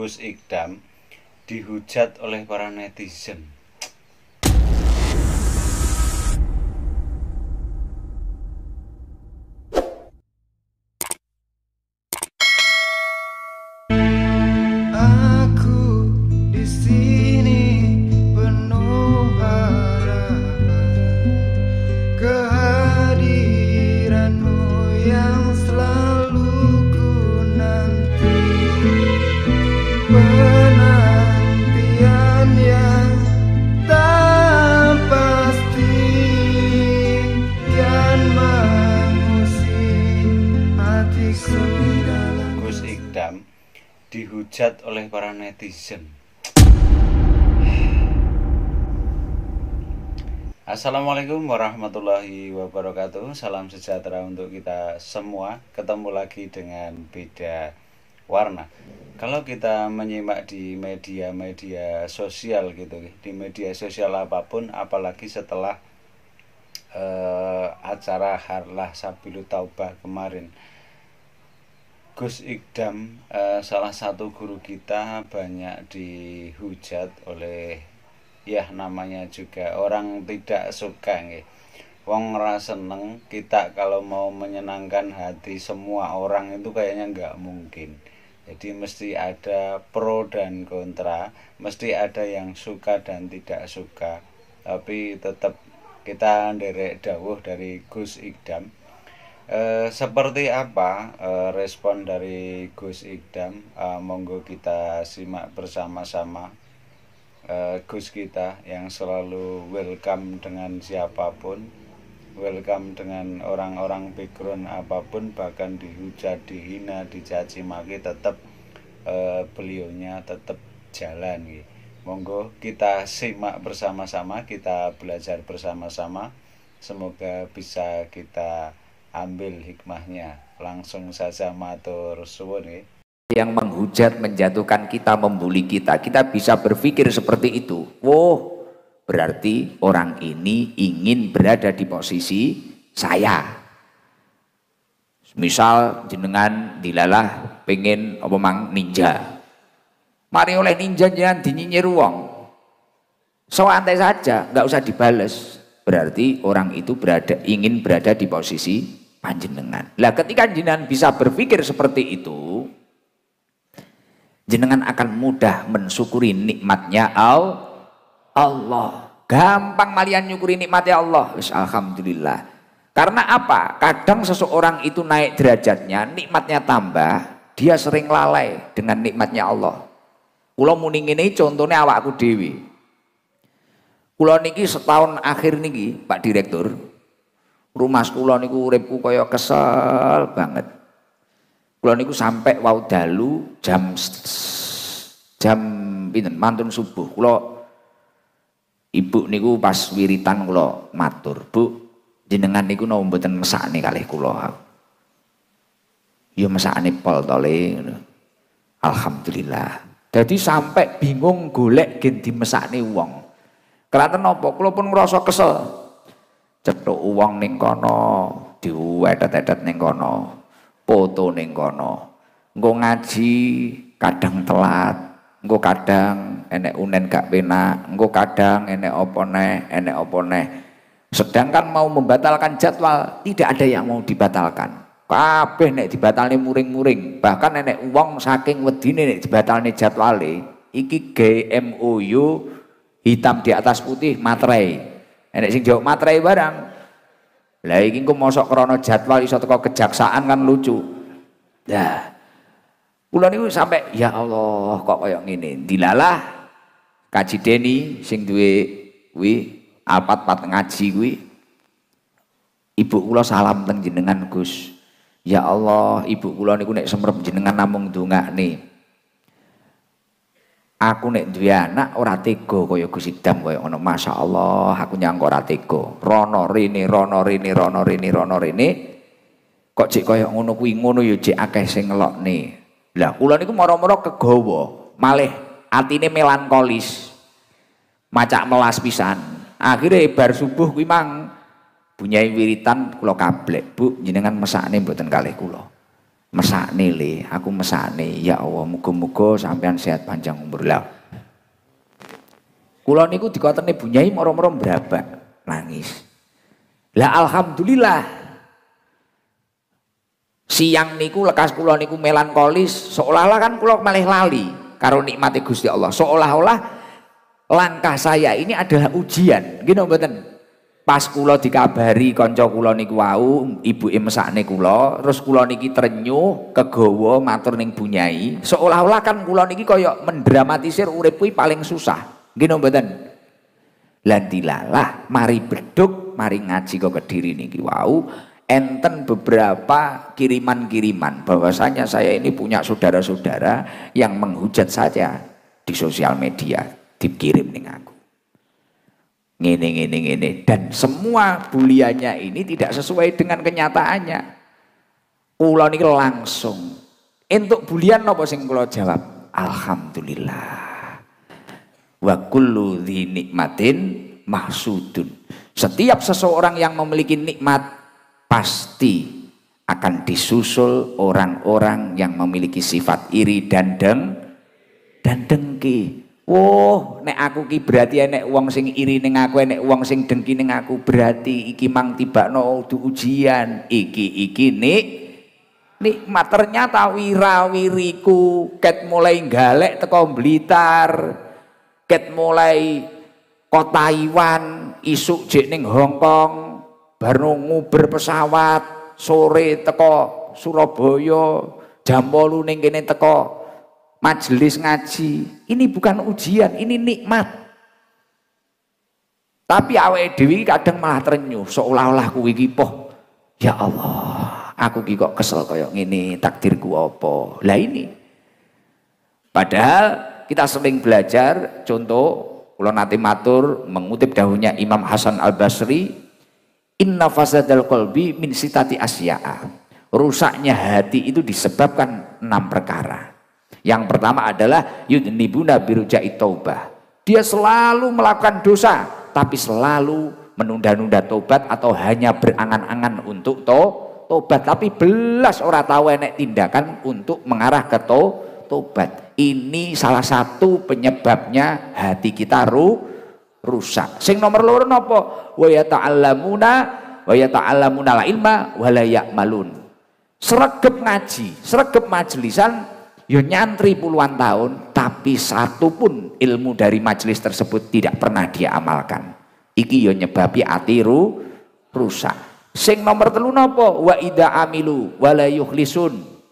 Gus Ikdam dihujat oleh para netizen dihujat oleh para netizen. Assalamualaikum warahmatullahi wabarakatuh. Salam sejahtera untuk kita semua. Ketemu lagi dengan beda warna. Kalau kita menyimak di media-media sosial gitu, di media sosial apapun, apalagi setelah uh, acara Harlah Sabilu Taubah kemarin Gus Ikdam eh, salah satu guru kita banyak dihujat oleh ya namanya juga orang tidak suka nih. Wong ngerasa seneng kita kalau mau menyenangkan hati semua orang itu kayaknya nggak mungkin. Jadi mesti ada pro dan kontra, mesti ada yang suka dan tidak suka. Tapi tetap kita nderek dawuh dari Gus Ikdam Eh, seperti apa e, respon dari Gus Ikdam? E, eh, monggo kita simak bersama-sama e, Gus kita yang selalu welcome dengan siapapun, welcome dengan orang-orang background apapun, bahkan dihujat, dihina, dicaci maki, tetap e, beliaunya tetap jalan. Gitu. Monggo kita simak bersama-sama, kita belajar bersama-sama. Semoga bisa kita ambil hikmahnya langsung saja matur suwun yang menghujat menjatuhkan kita membuli kita kita bisa berpikir seperti itu wow berarti orang ini ingin berada di posisi saya misal jenengan dilalah pengen omong ninja mari oleh ninja jangan dinyinyir uang so antai saja nggak usah dibales berarti orang itu berada ingin berada di posisi panjenengan. Lah ketika jenengan bisa berpikir seperti itu, jenengan akan mudah mensyukuri nikmatnya Allah. Gampang malian nyukuri nikmatnya Allah. Wis alhamdulillah. Karena apa? Kadang seseorang itu naik derajatnya, nikmatnya tambah, dia sering lalai dengan nikmatnya Allah. Kulo Muning ini contohnya awakku dewi. Kulo niki setahun akhir niki, Pak Direktur, rumah kula niku uripku kaya kesel banget. Kula niku sampai wau dalu jam jam pinten mantun subuh kula ibu niku pas wiritan kula matur, Bu, jenengan niku napa mboten mesakne kalih kula. Ya mesakne pol to le. Alhamdulillah. Jadi sampai bingung golek gen dimesakne wong. Kelaten napa kula pun ngrasa kesel cetuk uang ning kono, diwetet-etet ning kono, foto ning kono. nggo ngaji kadang telat, nggo kadang enek unen gak penak, nggo kadang enek apa neh, enek apa neh. Sedangkan mau membatalkan jadwal, tidak ada yang mau dibatalkan. Kabeh nek dibatalne muring-muring, bahkan enek uang saking wedine nek dibatalne jadwale, iki GMOU hitam di atas putih materai enek sing jawab materai barang lah iki engko mosok krana jadwal iso teko kejaksaan kan lucu Dah kula niku sampai ya Allah kok kaya ngene dilalah kaji Deni sing duwe kuwi alpat pat ngaji kuwi ibu kula salam teng jenengan Gus ya Allah ibu kula niku nek semrep jenengan namung dongakne aku nek duwe anak ora tega kaya Gus Idam kaya ngono masyaallah aku nyang ora tega rono rene rono rene rono rene rono rene kok cek kaya ngono kuwi ngono ya cek akeh sing ngelokne lah kula niku mara-mara kegawa malih atine melankolis macak melas pisan akhirnya bar subuh kuwi mang bunyai wiritan kula kablek bu jenengan mesakne mboten kalih kula mesakne le, aku nih Ya Allah, muga-muga sampean sehat panjang umur. Lah. Kula niku dikotene bunyai merom moro berapa nangis. Lah alhamdulillah. Siang niku lekas kula niku melankolis, seolah-olah kan kula malih lali karo nikmati Gusti Allah. Seolah-olah langkah saya ini adalah ujian. Gini mboten? pas kula dikabari kanca kula niku wau ibuke mesakne kula terus kula niki trenyu kegawa matur ning bunyai seolah-olah kan kula niki kaya mendramatisir urip kuwi paling susah nggih mboten lan dilalah mari beduk mari ngaji kok kediri niki wau enten beberapa kiriman-kiriman bahwasanya saya ini punya saudara-saudara yang menghujat saja di sosial media dikirim ning aku ngene ngene ngene dan semua buliannya ini tidak sesuai dengan kenyataannya kula niki langsung entuk bulian napa sing kula jawab alhamdulillah wa kullu nikmatin mahsudun setiap seseorang yang memiliki nikmat pasti akan disusul orang-orang yang memiliki sifat iri dan deng dan dengki Oh, nek aku ki berarti nek wong sing iri ning aku, nek wong sing dengki ning aku berarti iki mang tibakno ujian. Iki iki nik nikmat ternyata wirawiriku ket mulai galek teko Blitar ket mulai kota Taiwan isuk jek ning Hong Kong baru nguber pesawat sore teko Surabaya jam 8 ning kene teko majelis ngaji. Ini bukan ujian, ini nikmat. Tapi awake dhewe kadang malah terenyuh seolah-olah kuwi iki poh. Ya Allah, aku ki kok kesel kaya ngene, takdirku apa? Lah ini. Padahal kita sering belajar contoh kula nate matur mengutip dahunya Imam Hasan Al Basri inna fasadal qalbi min sitati asya'a rusaknya hati itu disebabkan enam perkara yang pertama adalah yudnibuna birujai taubah. Dia selalu melakukan dosa, tapi selalu menunda-nunda tobat atau hanya berangan-angan untuk to tobat. Tapi belas orang tahu enek tindakan untuk mengarah ke to tobat. Ini salah satu penyebabnya hati kita ru rusak. Sing nomor loro nopo? Wa yata'allamuna wa yata'allamuna la ilma wa la ya'malun. Sregep ngaji, sregep majelisan yo nyantri puluhan tahun tapi satu pun ilmu dari majelis tersebut tidak pernah dia amalkan iki yo nyebabi atiru rusak sing nomor telu nopo wa ida amilu walayuhlisun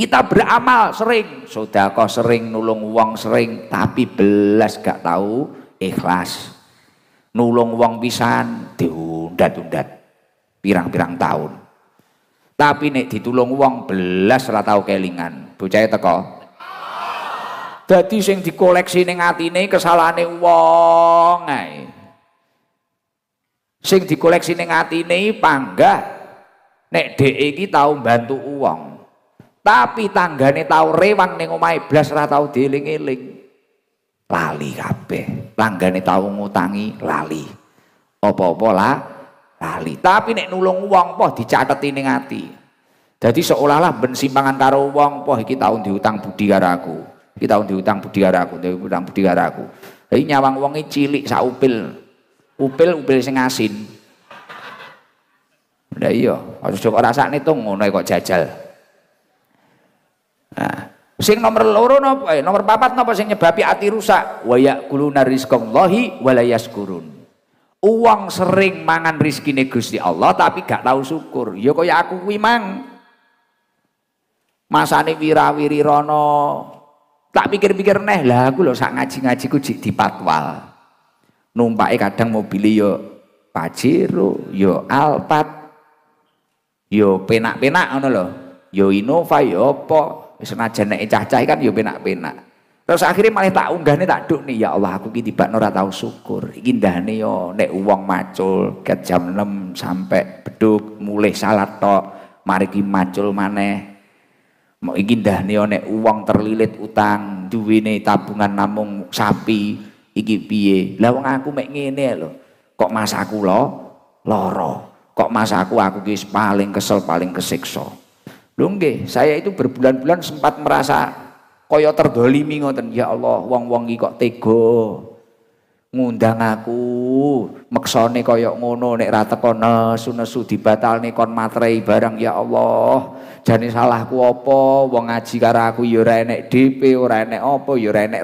kita beramal sering sodako sering nulung uang sering tapi belas gak tahu ikhlas nulung uang pisan diundat-undat pirang-pirang tahun tapi nek ditulung uang belas lah tau kelingan itu teko dadi sing dikoleksi ning atine kesalahane wong ae sing dikoleksi ning atine panggah nek dhek iki tau bantu uang, tapi tanggane tau rewang ning omahe blas ora tau dieling-eling lali kabeh tanggane tau ngutangi lali apa-apa lah lali tapi nek nulung uang poh dicathet ning ati jadi seolah-olah bersimpangan karo wong, wah iki tahun diutang budi karo aku. Iki tahun diutang budi karo aku, diutang budi karo aku. Jadi nyawang cilik sak upil. Upil upil sing asin. iyo, iya, aja kok rasane tuh ngono kok jajal. Nah, sing nomor loro napa eh, nomor papat napa sing nyebabi ati rusak wa yaquluna rizqallahi lohi la yaskurun uang sering mangan rizkine Gusti Allah tapi gak tahu syukur ya kaya aku kuwi mang masane wirawiri rono tak pikir-pikir neh lah aku loh sak ngaji-ngaji ku dipatwal numpake kadang mobil yo Pajero yo Alphard yo penak-penak ngono lho yo Innova yo apa senajan nek cah-cah kan yo penak-penak terus akhirnya malah tak unggahne tak duk nih ya Allah aku ki tiba ora tau syukur iki ndahne yo nek uang macul ke jam 6 sampai beduk mulai salat tok mari ki macul maneh mau iki dah ana uang terlilit utang duwene tabungan namung sapi iki piye lah wong aku mek ngene lho kok masaku aku lo loro, kok masaku aku aku ki paling kesel paling kesiksa lho nggih saya itu berbulan-bulan sempat merasa kaya terdolimi ngoten ya Allah wong-wong iki kok tega ngundang aku meksane koyok ngono nek ra teko nesu-nesu dibatalne kon materai barang ya Allah jane salahku apa wong ngaji karo aku ya ora DP ora enek apa ya ora enek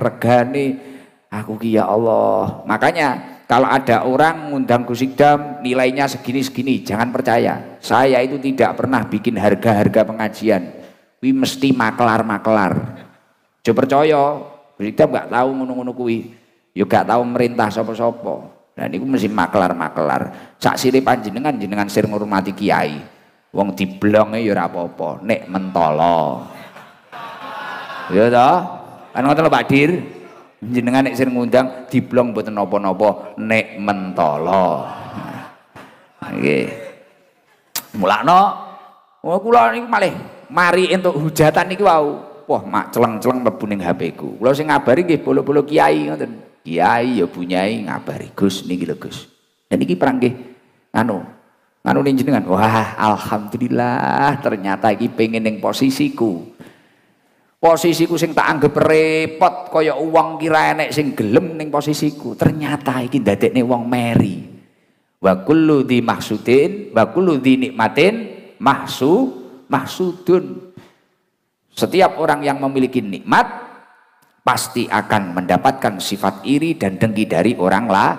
aku ki ya Allah makanya kalau ada orang ngundang Gus nilainya segini-segini jangan percaya saya itu tidak pernah bikin harga-harga pengajian wi mesti maklar maklar, coba percaya Gus Ikdam gak tahu ngono-ngono kuwi yo gak tau merintah sopo-sopo, sopo dan niku mesti makelar-makelar. Sak panji panjenengan jenengan sir ngurmati kiai. Wong diblonge yo ya ora apa nek mentolo. Ya ta? Kan ngoten lho Pak Dir. Jenengan nek sir ngundang diblong mboten napa-napa, nek mentolo. Nggih. Mulakno oh, kula niku malih mari entuk hujatan niki wau. Wah, mak celeng-celeng mlebu ning HP ku. Kula sing ngabari nggih bolok-bolok kiai ngoten kiai ya bunyai ngabari Gus nih gila Gus dan ini perang anu anu ninjengan wah alhamdulillah ternyata ini pengen ning posisiku posisiku sing tak anggap repot kaya uang kira enek sing gelem ning posisiku ternyata iki ndadekne wong meri wa kullu di maksudin wa kullu di nikmatin mahsu mahsudun setiap orang yang memiliki nikmat pasti akan mendapatkan sifat iri dan dengki dari orang lah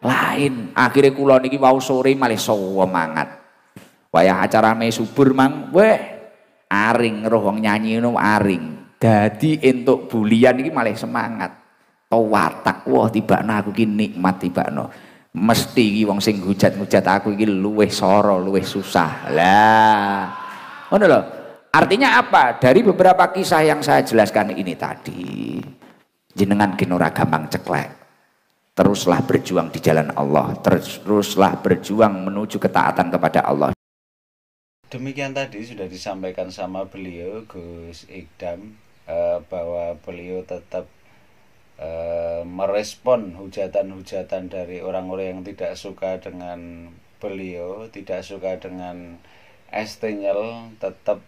lain. Akhirnya kula niki wau sore malih semangat. Wayah me subur mang, weh aring roh wong nyanyi aring. jadi untuk bulian ini malah semangat. watak wah tiba na aku ki nikmat tibakno. Mesti iki wong sing hujat-hujat aku ini luweh soro, luweh susah. Lah. mana loh Artinya apa? Dari beberapa kisah yang saya jelaskan ini tadi, jenengan kinora gampang ceklek. Teruslah berjuang di jalan Allah, teruslah berjuang menuju ketaatan kepada Allah. Demikian tadi sudah disampaikan sama beliau Gus Iqdam eh, bahwa beliau tetap eh, merespon hujatan-hujatan dari orang-orang yang tidak suka dengan beliau, tidak suka dengan Estenyel, tetap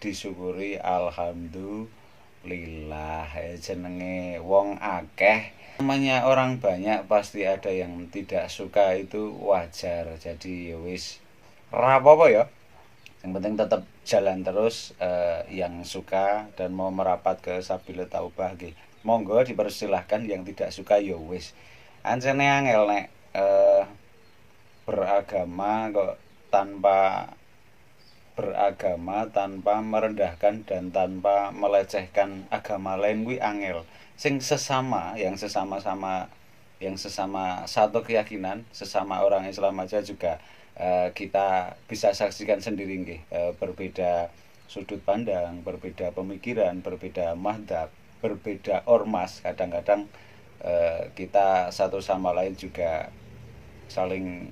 disyukuri alhamdulillah ya jenenge wong akeh namanya orang banyak pasti ada yang tidak suka itu wajar jadi ya wis rapopo ya yang penting tetap jalan terus eh, yang suka dan mau merapat ke sabila taubah gitu monggo dipersilahkan yang tidak suka ya wis ancene angel nek eh, beragama kok tanpa beragama tanpa merendahkan dan tanpa melecehkan agama lain kuwi angel sing sesama yang sesama-sama yang sesama satu keyakinan sesama orang Islam aja juga uh, kita bisa saksikan sendiri nggih uh, berbeda sudut pandang berbeda pemikiran berbeda mahdab berbeda ormas kadang-kadang uh, kita satu sama lain juga saling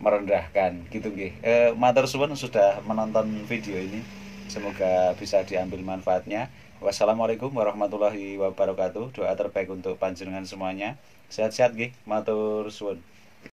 merendahkan gitu nggih. E, matur suwun sudah menonton video ini. Semoga bisa diambil manfaatnya. Wassalamualaikum warahmatullahi wabarakatuh. Doa terbaik untuk panjenengan semuanya. Sehat-sehat nggih. Matur suwun.